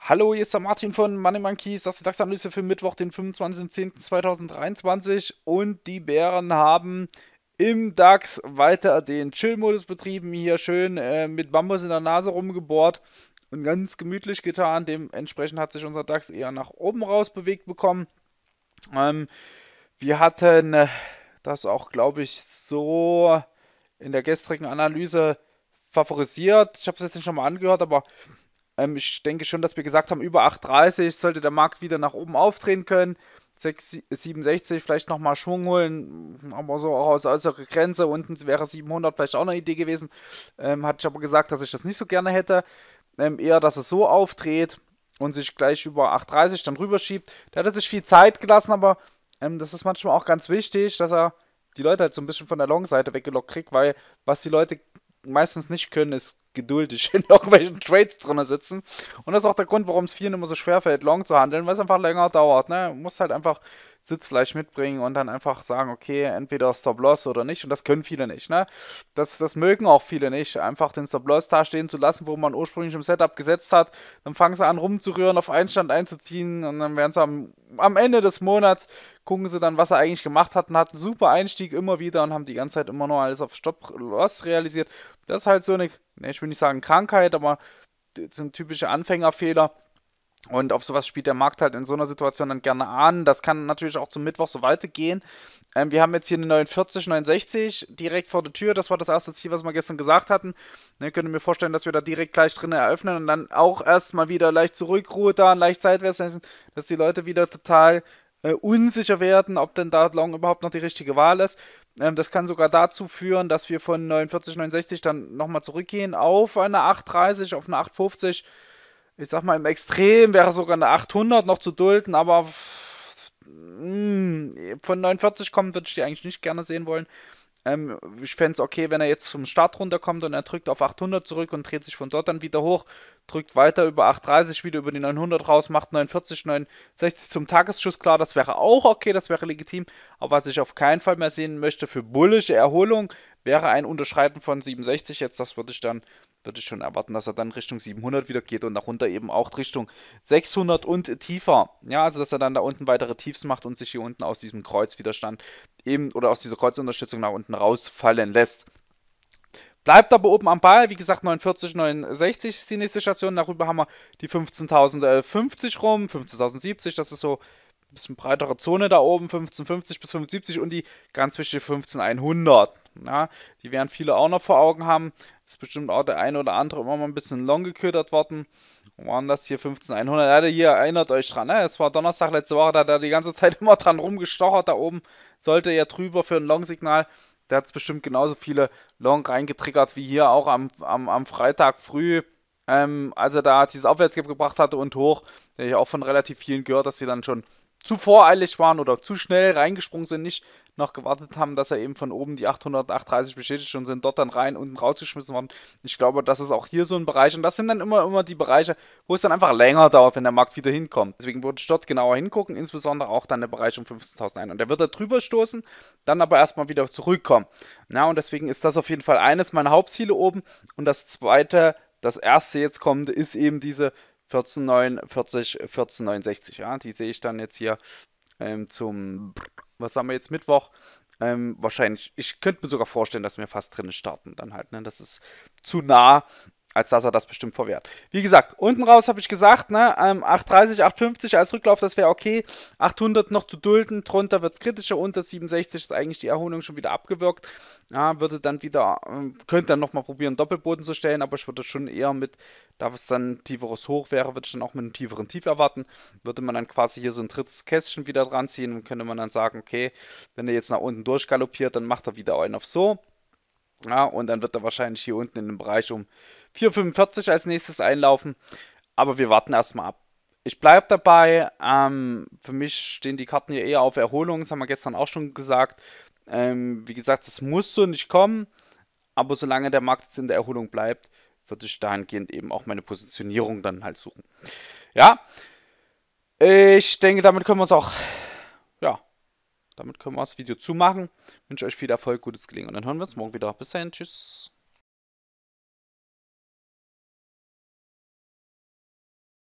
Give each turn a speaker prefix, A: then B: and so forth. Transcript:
A: Hallo, hier ist der Martin von Money Monkeys. Das ist die DAX-Analyse für Mittwoch, den 25.10.2023. Und die Bären haben im DAX weiter den Chill-Modus betrieben. Hier schön äh, mit Bambus in der Nase rumgebohrt und ganz gemütlich getan. Dementsprechend hat sich unser DAX eher nach oben raus bewegt bekommen. Ähm, wir hatten äh, das auch, glaube ich, so in der gestrigen Analyse favorisiert. Ich habe es jetzt nicht nochmal angehört, aber ähm, ich denke schon, dass wir gesagt haben, über 8,30 sollte der Markt wieder nach oben aufdrehen können. 6,67 vielleicht nochmal Schwung holen, aber so auch aus äußerer Grenze. Unten wäre 700 vielleicht auch eine Idee gewesen. Ähm, hatte ich aber gesagt, dass ich das nicht so gerne hätte. Ähm, eher, dass es so aufdreht und sich gleich über 8,30 dann rüberschiebt. Da hat er sich viel Zeit gelassen, aber ähm, das ist manchmal auch ganz wichtig, dass er die Leute halt so ein bisschen von der Long-Seite weggelockt kriege, weil was die Leute meistens nicht können, ist geduldig in irgendwelchen Trades drin sitzen. Und das ist auch der Grund, warum es vielen immer so schwerfällt, Long zu handeln, weil es einfach länger dauert. Ne? Du musst halt einfach Sitzfleisch mitbringen und dann einfach sagen, okay, entweder Stop-Loss oder nicht. Und das können viele nicht. Ne? Das, das mögen auch viele nicht, einfach den Stop-Loss da stehen zu lassen, wo man ursprünglich im Setup gesetzt hat. Dann fangen sie an rumzurühren, auf Einstand einzuziehen und dann werden sie am, am Ende des Monats, gucken sie dann, was sie eigentlich gemacht hatten, hatten super Einstieg immer wieder und haben die ganze Zeit immer noch alles auf Stop-Loss realisiert. Das ist halt so eine, ne, ich will nicht sagen Krankheit, aber das sind typische Anfängerfehler und auf sowas spielt der Markt halt in so einer Situation dann gerne an. Das kann natürlich auch zum Mittwoch so weitergehen. Ähm, wir haben jetzt hier eine 49, 69 direkt vor der Tür. Das war das erste Ziel, was wir gestern gesagt hatten. Ne, könnte mir vorstellen, dass wir da direkt gleich drin eröffnen und dann auch erstmal wieder leicht Zurückruhe da und leicht seitwärts, dass die Leute wieder total äh, unsicher werden, ob denn da Long überhaupt noch die richtige Wahl ist. Ähm, das kann sogar dazu führen, dass wir von 49, 69 dann nochmal zurückgehen auf eine 8,30, auf eine 8,50 ich sag mal, im Extrem wäre sogar eine 800 noch zu dulden, aber mm, von 49 kommen würde ich die eigentlich nicht gerne sehen wollen. Ähm, ich fände es okay, wenn er jetzt vom Start runterkommt und er drückt auf 800 zurück und dreht sich von dort dann wieder hoch, drückt weiter über 830, wieder über die 900 raus, macht 49, 69 zum Tagesschuss klar, das wäre auch okay, das wäre legitim, aber was ich auf keinen Fall mehr sehen möchte für bullische Erholung, wäre ein Unterschreiten von 67 jetzt, das würde ich dann würde ich schon erwarten, dass er dann Richtung 700 wieder geht und darunter eben auch Richtung 600 und tiefer. Ja, also dass er dann da unten weitere Tiefs macht und sich hier unten aus diesem Kreuzwiderstand eben oder aus dieser Kreuzunterstützung nach unten rausfallen lässt. Bleibt aber oben am Ball. Wie gesagt, 49, 69 ist die nächste Station. Darüber haben wir die 15.050 äh, rum, 15.070. Das ist so ein bisschen breitere Zone da oben, 1550 bis 75 und die ganz wichtige 15100. Ja, die werden viele auch noch vor Augen haben. Ist bestimmt auch der eine oder andere immer mal ein bisschen long geködert worden. Waren das hier 15100? Ja, hier erinnert euch dran, ne? Es war Donnerstag letzte Woche, da hat er die ganze Zeit immer dran rumgestochert. Da oben sollte er drüber für ein Long-Signal. Der hat es bestimmt genauso viele Long reingetriggert wie hier auch am, am, am Freitag früh. Ähm, als er da dieses Aufwärtsgap gebracht hatte und hoch, der ich auch von relativ vielen gehört, dass sie dann schon zu voreilig waren oder zu schnell reingesprungen sind, nicht noch gewartet haben, dass er eben von oben die 838 bestätigt und sind dort dann rein und rausgeschmissen worden. Ich glaube, das ist auch hier so ein Bereich und das sind dann immer immer die Bereiche, wo es dann einfach länger dauert, wenn der Markt wieder hinkommt. Deswegen würde ich dort genauer hingucken, insbesondere auch dann der Bereich um 15.001 und der wird da drüber stoßen, dann aber erstmal wieder zurückkommen. Na und deswegen ist das auf jeden Fall eines meiner Hauptziele oben und das zweite das erste jetzt kommende ist eben diese 1449, 1469. Ja, die sehe ich dann jetzt hier ähm, zum, was haben wir jetzt, Mittwoch. Ähm, wahrscheinlich, ich könnte mir sogar vorstellen, dass wir fast drin starten dann halt. Ne? Das ist zu nah als dass er das bestimmt verwehrt. Wie gesagt, unten raus habe ich gesagt, ne, 8,30, ähm, 8,50 als Rücklauf, das wäre okay. 800 noch zu dulden, drunter wird es kritischer, unter 67 ist eigentlich die Erholung schon wieder abgewirkt. Ja, würde dann wieder, ähm, könnte dann nochmal probieren, Doppelboden zu stellen, aber ich würde schon eher mit, da es dann tieferes Hoch wäre, würde ich dann auch mit einem tieferen Tief erwarten. Würde man dann quasi hier so ein drittes Kästchen wieder dran ziehen und könnte man dann sagen, okay, wenn er jetzt nach unten durchgaloppiert, dann macht er wieder einen auf so. Ja, und dann wird er wahrscheinlich hier unten in dem Bereich um 4,45 als nächstes einlaufen. Aber wir warten erstmal ab. Ich bleibe dabei. Ähm, für mich stehen die Karten hier eher auf Erholung. Das haben wir gestern auch schon gesagt. Ähm, wie gesagt, das muss so nicht kommen. Aber solange der Markt jetzt in der Erholung bleibt, würde ich dahingehend eben auch meine Positionierung dann halt suchen. Ja, ich denke, damit können wir es auch damit können wir das Video zumachen. Ich wünsche euch viel Erfolg, gutes Gelingen und dann hören wir uns morgen wieder. Bis dahin, tschüss.